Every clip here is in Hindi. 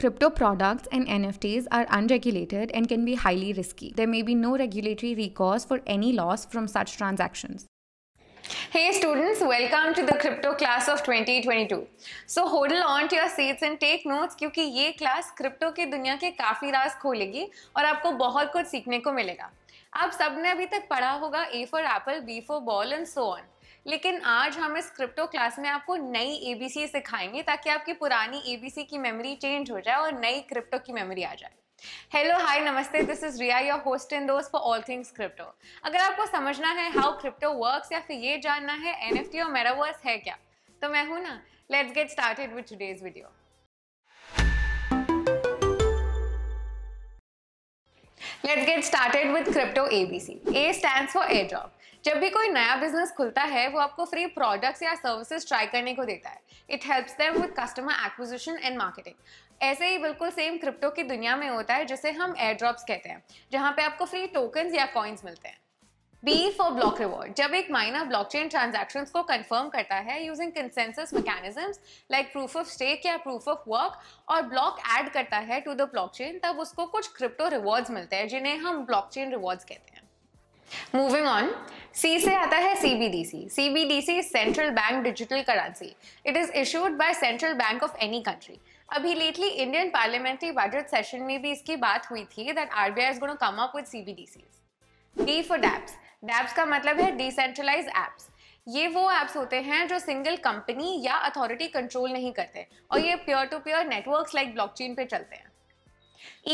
Crypto products and NFTs are unregulated and can be highly risky. There may be no regulatory recourse for any loss from such transactions. Hey students, welcome to the crypto class of 2022. So hold on to your seats and take notes because this class crypto की दुनिया ke kafi राज खोलेगी और आपको बहुत कुछ सीखने को मिलेगा आप सब ने अभी तक A for apple, B for ball and so on. लेकिन आज हम इस क्रिप्टो क्लास में आपको नई एबीसी सिखाएंगे ताकि आपकी पुरानी एबीसी की मेमोरी चेंज हो जाए और नई क्रिप्टो की मेमोरी आ जाए hello hi namaste this is Riya your host in दोस्त फॉर ऑल थिंग्स क्रिप्टो अगर आपको समझना है हाउ क्रिप्टो वर्क्स या फिर ये जानना है एन और मेरावर्स है क्या तो मैं हूं ना let's get started with today's video Let's get started with crypto ABC. A stands for airdrop. जब भी कोई नया बिजनेस खुलता है वो आपको फ्री प्रोडक्ट्स या सर्विसेज ट्राई करने को देता है it helps them with customer acquisition and marketing ऐसे ही बिल्कुल सेम क्रिप्टो की दुनिया में होता है जिसे हम एयर ड्रॉप्स कहते हैं जहाँ पे आपको फ्री टोकन्स या कॉइन्स मिलते हैं बी फॉर ब्लॉक रिवॉर्ड जब एक माइनर ब्लॉक चेन ट्रांजेक्शन को कन्फर्म करता है using consensus mechanisms like proof of stake या प्रूफ ऑफ वर्क और ब्लॉक एड करता है टू द ब्लॉक चेन तब उसको कुछ क्रिप्टो रिवॉर्ड्स मिलते हैं जिन्हें हम ब्लॉक चेन रिवॉर्ड्स कहते हैं मूविंग ऑन सी से आता है CBDC CBDC central bank digital currency it is issued by central bank of any country अभी lately Indian parliamentary budget session में भी इसकी बात हुई थी that RBI is gonna come up with CBDCs D for dApps dApps का मतलब है डिसेंट्रलाइज एप्स ये वो एप्स होते हैं जो सिंगल कंपनी या अथॉरिटी कंट्रोल नहीं करते और ये peer to peer networks like blockchain पे चलते हैं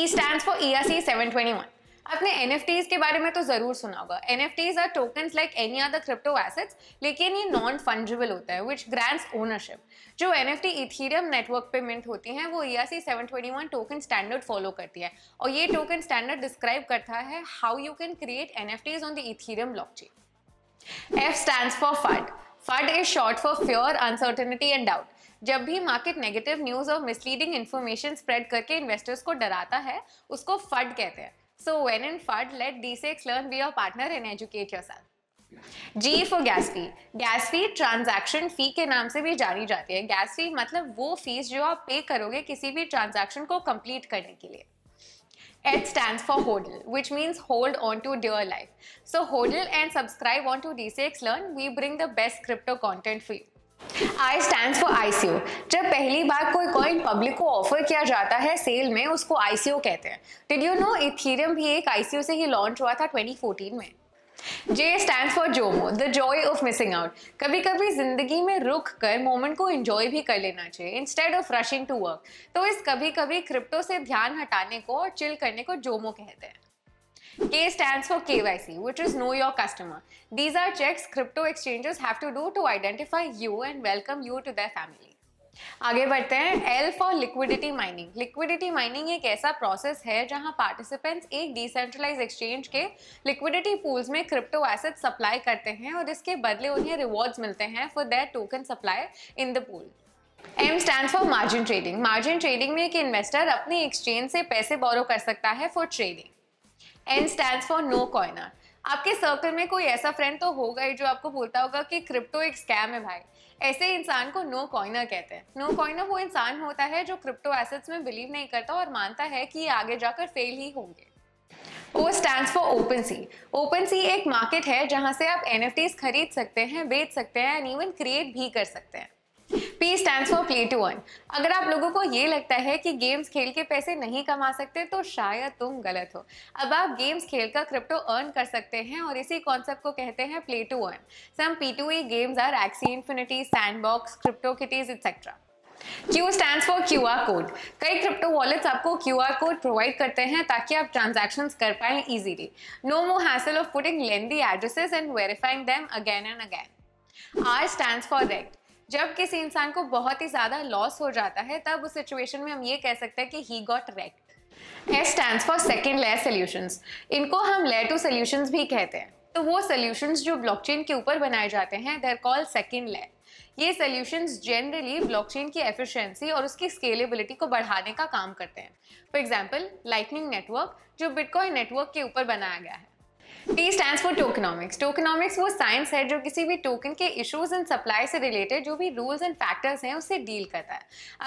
E stand for E R C seven twenty one आपने एन के बारे में तो ज़रूर सुना होगा N R token like any other crypto assets लेकिन ये नॉन फंडेबल होता है विच ग्रांड्स ओनरशिप जो N F T Ethereum network पे मिंट होती हैं वो E R C seven twenty one token standard follow करती है और ये टोकन स्टैंडर्ड डिस्क्राइब करता है how you can create N F Ts on the Ethereum block chain F stand for FUD FUD is short for fear uncertainty and doubt जब भी मार्केट नेगेटिव न्यूज़ और मिसलीडिंग इन्फॉर्मेशन स्प्रेड करके इन्वेस्टर्स को डराता है उसको फड कहते हैं So when in FUD, let D6 learn, be your partner and educate yourself. G for gas fee. Gas fee transaction fee के नाम से भी जानी जाती है Gas fee मतलब वो fees जो आप pay करोगे किसी भी transaction को complete करने के लिए H stands for HODL, which means hold on to dear life. So HODL and subscribe on to D6 Learn. We bring the best crypto content for you. I stand for ICO जब पहली बार कोई कॉइन पब्लिक को ऑफर किया जाता है सेल में उसको आईसीओ कहते हैं डिड यू नो इथीरियम भी एक आईसीओ से ही लॉन्च हुआ था 2014 में J stand for JOMO the joy of missing out कभी कभी जिंदगी में रुक कर मोमेंट को इंजॉय भी कर लेना चाहिए instead of rushing to work तो इस कभी कभी क्रिप्टो से ध्यान हटाने को और चिल करने को जोमो कहते हैं K stands for KYC, which is know your customer. These are checks crypto exchanges have to do to identify you and welcome you to their family. आगे बढ़ते हैं L for liquidity mining liquidity mining एक ऐसा प्रोसेस है जहां पार्टिसिपेंट्स एक डिसेंट्रलाइज एक्सचेंज के लिक्विडिटी पूल्स में क्रिप्टो एसेट सप्लाई करते हैं और इसके बदले उन्हें रिवॉर्ड्स मिलते हैं for their token supply in the pool M stand for margin trading margin trading में एक इन्वेस्टर अपनी एक्सचेंज से पैसे बोरो कर सकता है for trading N stand for no coiner आपके सर्कल में कोई ऐसा फ्रेंड तो होगा ही जो आपको बोलता होगा कि क्रिप्टो एक स्कैम है भाई ऐसे इंसान को नो कॉइनर कहते हैं नो कॉइनर वो इंसान होता है जो क्रिप्टो एसेट्स में बिलीव नहीं करता और मानता है कि ये आगे जाकर फेल ही होंगे वो stand for OpenSea OpenSea एक मार्केट है जहाँ से आप एन खरीद सकते हैं बेच सकते हैं एंड इवन क्रिएट भी कर सकते हैं P stand for play to earn अगर आप लोगों को ये लगता है कि गेम्स खेल के पैसे नहीं कमा सकते तो शायद तुम गलत हो अब आप गेम्स खेल कर क्रिप्टो अर्न कर सकते हैं और इसी कॉन्सेप्ट को कहते हैं play to earn some P to E games are Axie Infinity Sandbox crypto kitties etcetera Q stands for QR code. कई क्रिप्टो वॉलेट्स आपको क्यू आर कोड प्रोवाइड करते हैं ताकि आप ट्रांजेक्शन कर पाए easily no more hassle of putting lengthy addresses and verifying them again and again R stand for rekt जब किसी इंसान को बहुत ही ज़्यादा लॉस हो जाता है तब उस सिचुएशन में हम ये कह सकते हैं कि he got rekt S stand for second layer solution इनको हम लेयर टू सोल्यूशन भी कहते हैं तो वो सोल्यूशन जो ब्लॉकचेन के ऊपर बनाए जाते हैं देर कॉल सेकेंड लेयर ये सोल्यूशन जनरली ब्लॉकचेन की एफिशिएंसी और उसकी स्केलेबिलिटी को बढ़ाने का काम करते हैं फॉर एग्जाम्पल लाइटनिंग नेटवर्क जो बिटकॉइन नेटवर्क के ऊपर बनाया गया है T stand for tokenomics tokenomics वो साइंस है जो किसी भी टोकन के इशूज एंड सप्लाई से रिलेटेड जो भी रूल्स एंड फैक्टर्स हैं उससे डील करता है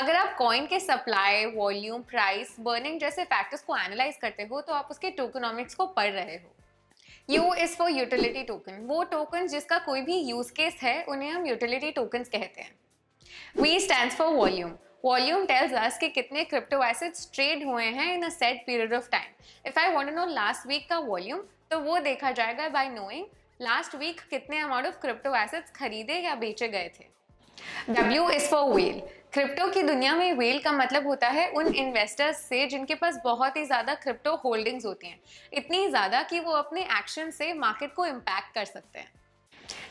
अगर आप कॉइन के सप्लाई वॉल्यूम प्राइस बर्निंग जैसे फैक्टर्स को एनालाइज करते हो तो आप उसके टोकनॉमिक्स को पढ़ रहे हो U is for utility token वो टोकन जिसका कोई भी यूज केस है उन्हें हम यूटिलिटी टोकन कहते हैं V stand for volume volume tells us कि कितने क्रिप्टो एसेट्स ट्रेड हुए हैं in a set period of time if I want to know last week का वॉल्यूम तो वो देखा जाएगा बाय नोइंग लास्ट वीक कितने अमाउंट ऑफ क्रिप्टो एसेट्स खरीदे या बेचे गए थे W is for whale crypto की दुनिया में व्हील का मतलब होता है उन इन्वेस्टर्स से जिनके पास बहुत ही ज़्यादा क्रिप्टो होल्डिंग्स होती हैं इतनी ज़्यादा कि वो अपने एक्शन से मार्केट को इम्पैक्ट कर सकते हैं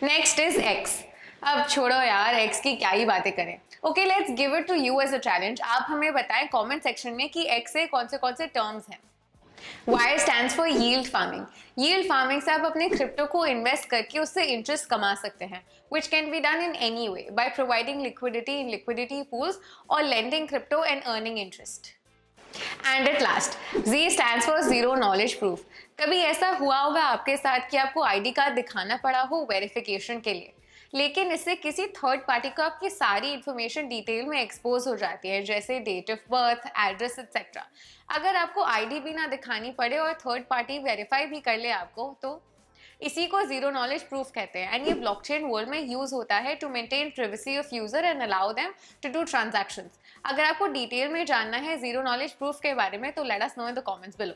नेक्स्ट इज एक्स अब छोड़ो यार एक्स की क्या ही बातें करें okay let's give it to you as a challenge आप हमें बताएं कमेंट सेक्शन में कि एक्स से कौन से कौन से टर्म्स हैं Y stand for yield farming yield farming से आप अपने क्रिप्टो को इन्वेस्ट करके उससे इंटरेस्ट कमा सकते हैं which can be done in any way by providing liquidity in liquidity pools और lending crypto and earning interest and at last Z stand for zero knowledge proof कभी ऐसा हुआ होगा आपके साथ कि आपको आईडी कार्ड दिखाना पड़ा हो वेरिफिकेशन के लिए लेकिन इससे किसी थर्ड पार्टी को आपकी सारी इन्फॉर्मेशन डिटेल में एक्सपोज हो जाती है जैसे date of birth address etcetera अगर आपको आईडी भी ना दिखानी पड़े और थर्ड पार्टी वेरीफाई भी कर ले आपको तो इसी को जीरो नॉलेज प्रूफ कहते हैं एंड ये ब्लॉकचेन वर्ल्ड में यूज होता है to maintain privacy of user and allow them to do transaction अगर आपको डिटेल में जानना है जीरो नॉलेज प्रूफ के बारे में तो let us know in the comments below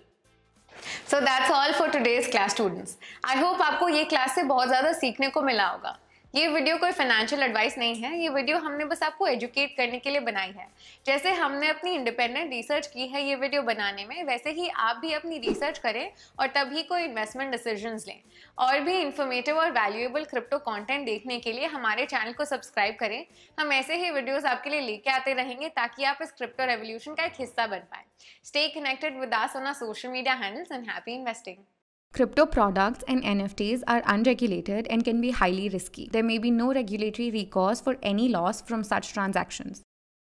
so that's all for today's class students I hope आपको ये क्लास से बहुत ज़्यादा सीखने को मिला होगा ये वीडियो कोई फाइनेंशियल एडवाइस नहीं है ये वीडियो हमने बस आपको एजुकेट करने के लिए बनाई है जैसे हमने अपनी इंडिपेंडेंट रिसर्च की है ये वीडियो बनाने में वैसे ही आप भी अपनी रिसर्च करें और तभी कोई इन्वेस्टमेंट डिसीजन लें और भी इन्फॉर्मेटिव और वैल्यूएबल क्रिप्टो कॉन्टेंट देखने के लिए हमारे चैनल को सब्सक्राइब करें हम ऐसे ही वीडियोज़ आपके लिए लेके आते रहेंगे ताकि आप इस क्रिप्टो रेवोल्यूशन का एक हिस्सा बन पाए stay connected with us on our social media handles and happy investing Crypto products and NFTs are unregulated and can be highly risky. There may be no regulatory recourse for any loss from such transactions.